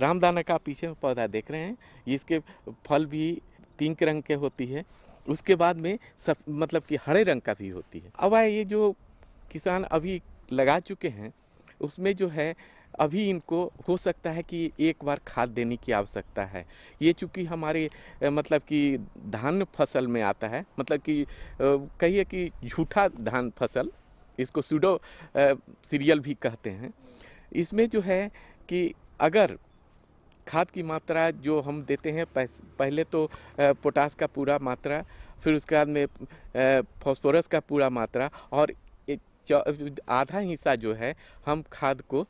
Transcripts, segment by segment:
रामदाना का पीछे में पौधा देख रहे हैं इसके फल भी पिंक रंग के होती है उसके बाद में सब मतलब कि हरे रंग का भी होती है अब ये जो किसान अभी लगा चुके हैं उसमें जो है अभी इनको हो सकता है कि एक बार खाद देने की आवश्यकता है ये चूँकि हमारे मतलब कि धान फसल में आता है मतलब कि कहिए कि झूठा धान फसल इसको सूडो सीरियल भी कहते हैं इसमें जो है कि अगर खाद की मात्रा जो हम देते हैं पहले तो पोटास का पूरा मात्रा फिर उसके बाद में फॉस्फोरस का पूरा मात्रा और आधा हिस्सा जो है हम खाद को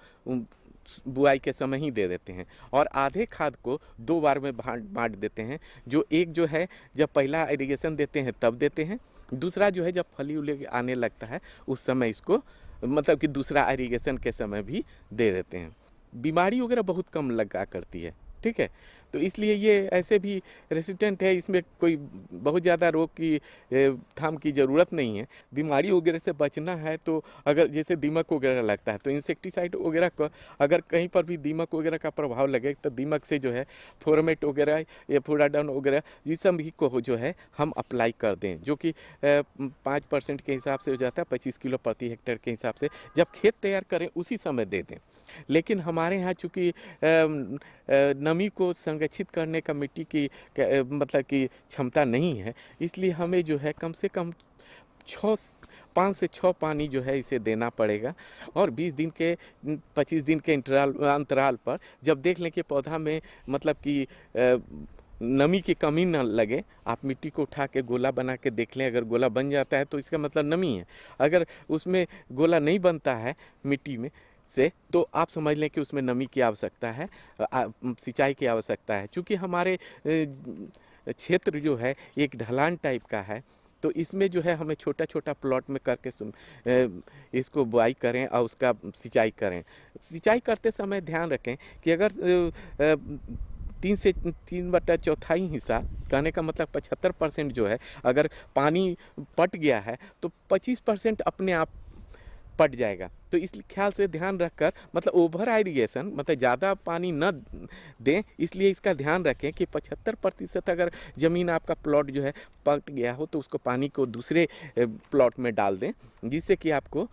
बुआई के समय ही दे देते हैं और आधे खाद को दो बार में बांट देते हैं जो एक जो है जब पहला इरिगेशन देते हैं तब देते हैं दूसरा जो है जब फली उले आने लगता है उस समय इसको मतलब कि दूसरा इरिगेशन के समय भी दे देते हैं बीमारी वगैरह बहुत कम लगा करती है ठीक है तो इसलिए ये ऐसे भी रेसिडेंट है इसमें कोई बहुत ज़्यादा रोग की थाम की ज़रूरत नहीं है बीमारी वगैरह से बचना है तो अगर जैसे दीमक वगैरह लगता है तो इंसेक्टिसाइड वगैरह का अगर कहीं पर भी दीमक वगैरह का प्रभाव लगे तो दीमक से जो है फोरमेट वगैरह या फोराडाउन वगैरह जिस सभी को जो है हम अप्लाई कर दें जो कि पाँच परसेंट के हिसाब से हो जाता है पच्चीस किलो प्रति हेक्टेयर के हिसाब से जब खेत तैयार करें उसी समय दे दें लेकिन हमारे यहाँ चूँकि नमी को संरक्षित करने का मिट्टी की मतलब कि क्षमता नहीं है इसलिए हमें जो है कम से कम छः पाँच से छः पानी जो है इसे देना पड़ेगा और 20 दिन के 25 दिन के अंतराल अंतराल पर जब देख लें कि पौधा में मतलब कि नमी की कमी न लगे आप मिट्टी को उठा के गोला बना के देख लें अगर गोला बन जाता है तो इसका मतलब नमी है अगर उसमें गोला नहीं बनता है मिट्टी में से तो आप समझ लें कि उसमें नमी की आवश्यकता है सिंचाई की आवश्यकता है चूँकि हमारे क्षेत्र जो है एक ढलान टाइप का है तो इसमें जो है हमें छोटा छोटा प्लॉट में करके इसको बुआई करें और उसका सिंचाई करें सिंचाई करते समय ध्यान रखें कि अगर तीन से तीन बटा चौथाई हिस्सा कहने का मतलब पचहत्तर परसेंट जो है अगर पानी पट गया है तो पच्चीस परसेंट अपने आप पट जाएगा तो इस ख्याल से ध्यान रखकर मतलब ओवर आइरीगेशन मतलब ज़्यादा पानी न दें इसलिए इसका ध्यान रखें कि 75 प्रतिशत अगर ज़मीन आपका प्लॉट जो है पट गया हो तो उसको पानी को दूसरे प्लॉट में डाल दें जिससे कि आपको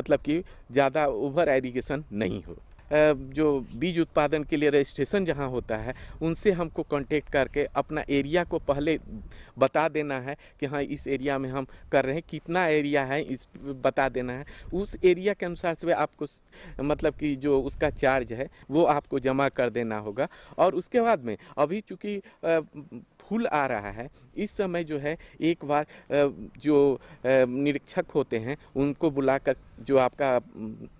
मतलब कि ज़्यादा ओवर आइरीगेशन नहीं हो जो बीज उत्पादन के लिए रजिस्ट्रेशन जहाँ होता है उनसे हमको कांटेक्ट करके अपना एरिया को पहले बता देना है कि हाँ इस एरिया में हम कर रहे हैं कितना एरिया है इस बता देना है उस एरिया के अनुसार से आपको मतलब कि जो उसका चार्ज है वो आपको जमा कर देना होगा और उसके बाद में अभी चूँकि फूल आ रहा है इस समय जो है एक बार जो निरीक्षक होते हैं उनको बुलाकर जो आपका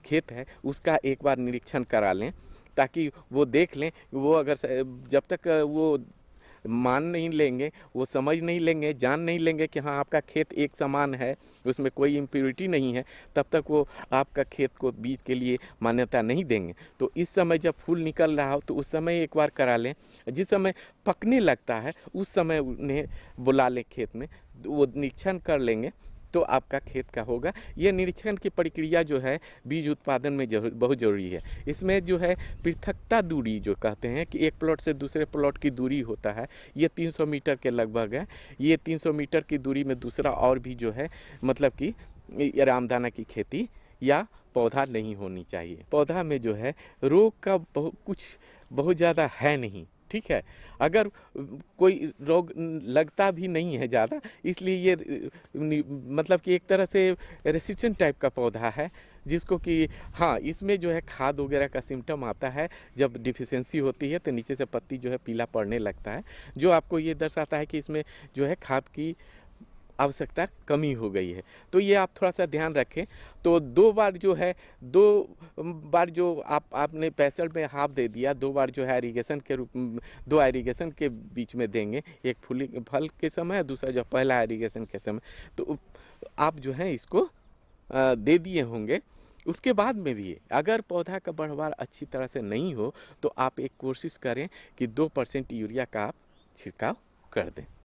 खेत है उसका एक बार निरीक्षण करा लें ताकि वो देख लें वो अगर जब तक वो मान नहीं लेंगे वो समझ नहीं लेंगे जान नहीं लेंगे कि हाँ आपका खेत एक समान है उसमें कोई इम्प्योरिटी नहीं है तब तक वो आपका खेत को बीज के लिए मान्यता नहीं देंगे तो इस समय जब फूल निकल रहा हो तो उस समय एक बार करा लें जिस समय पकने लगता है उस समय उन्हें बुला लें खेत में वो निरीक्षण कर लेंगे तो आपका खेत का होगा यह निरीक्षण की प्रक्रिया जो है बीज उत्पादन में जरूर, बहुत ज़रूरी है इसमें जो है पृथकता दूरी जो कहते हैं कि एक प्लॉट से दूसरे प्लॉट की दूरी होता है ये 300 मीटर के लगभग है ये 300 मीटर की दूरी में दूसरा और भी जो है मतलब कि रामदाना की खेती या पौधा नहीं होनी चाहिए पौधा में जो है रोग का बहुत कुछ बहुत ज़्यादा है नहीं ठीक है अगर कोई रोग लगता भी नहीं है ज़्यादा इसलिए ये मतलब कि एक तरह से रेसिस्टेंट टाइप का पौधा है जिसको कि हाँ इसमें जो है खाद वगैरह का सिम्टम आता है जब डिफिशेंसी होती है तो नीचे से पत्ती जो है पीला पड़ने लगता है जो आपको ये दर्शाता है कि इसमें जो है खाद की आवश्यकता कमी हो गई है तो ये आप थोड़ा सा ध्यान रखें तो दो बार जो है दो बार जो आप आपने पैसल में हाफ दे दिया दो बार जो है एरीगेशन के रूप दो एरीगेशन के बीच में देंगे एक फूली फल के समय दूसरा जो पहला एरीगेशन के समय तो आप जो है इसको दे दिए होंगे उसके बाद में भी अगर पौधा का बढ़वार अच्छी तरह से नहीं हो तो आप एक कोशिश करें कि दो परसेंट यूरिया का आप छिड़काव कर दें